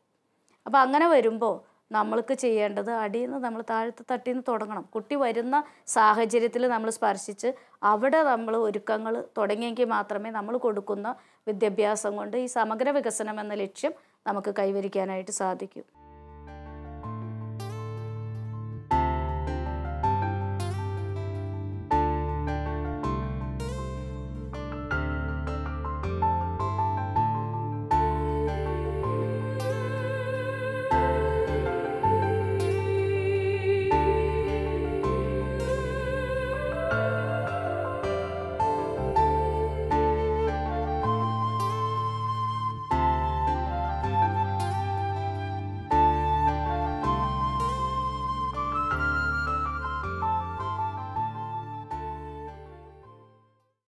അപ്പോൾ അങ്ങനെ വരുമ്പോൾ നമ്മൾക്ക് ചെയ്യേണ്ടത് അടിയിൽ നിന്ന് നമ്മൾ താഴത്തെ തട്ടിൽ നിന്ന് തുടങ്ങണം കുട്ടി വരുന്ന സാഹചര്യത്തിൽ നമ്മൾ സ്പർശിച്ച് അവിടെ നമ്മൾ ഒരുക്കങ്ങൾ തുടങ്ങിയെങ്കിൽ മാത്രമേ നമ്മൾ കൊടുക്കുന്ന വിദ്യാഭ്യാസം കൊണ്ട് ഈ സമഗ്ര വികസനം എന്ന ലക്ഷ്യം നമുക്ക് കൈവരിക്കാനായിട്ട് സാധിക്കൂ